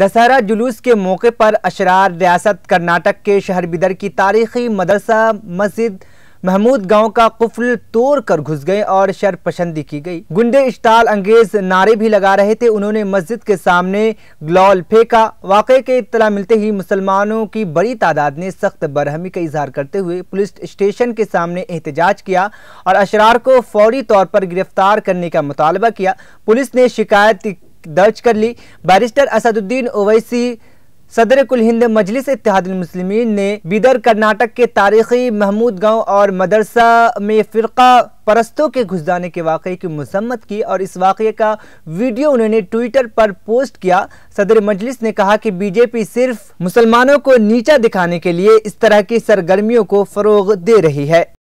दशहरा जुलूस के मौके पर अशरार रियासत कर्नाटक के शहर बिदर की तारीखी मदरसा मस्जिद महमूद गांव का कुफल तोड़ कर घुस गए और शर पसंदी की गई गुंडे इश्ताल अंगेज नारे भी लगा रहे थे उन्होंने मस्जिद के सामने ग्लॉल फेंका वाकई के इतला मिलते ही मुसलमानों की बड़ी तादाद ने सख्त बरहमी का इजहार करते हुए पुलिस स्टेशन के सामने एहतजाज किया और अशरार को फौरी तौर पर गिरफ्तार करने का मुतालबा किया पुलिस ने शिकायत दर्ज कर ली बैरिस्टर असदुद्दीन ओवैसी सदर कुल हिंद मजलिस इतिहाद मुस्लिमीन ने बिदर कर्नाटक के तारीखी महमूद गांव और मदरसा में फ़िरका परस्तों के घुस जाने के वाक़े की मसम्मत की और इस वाक़े का वीडियो उन्होंने ट्विटर पर पोस्ट किया सदर मजलिस ने कहा कि बीजेपी सिर्फ मुसलमानों को नीचा दिखाने के लिए इस तरह की सरगर्मियों को फ़रोग दे रही है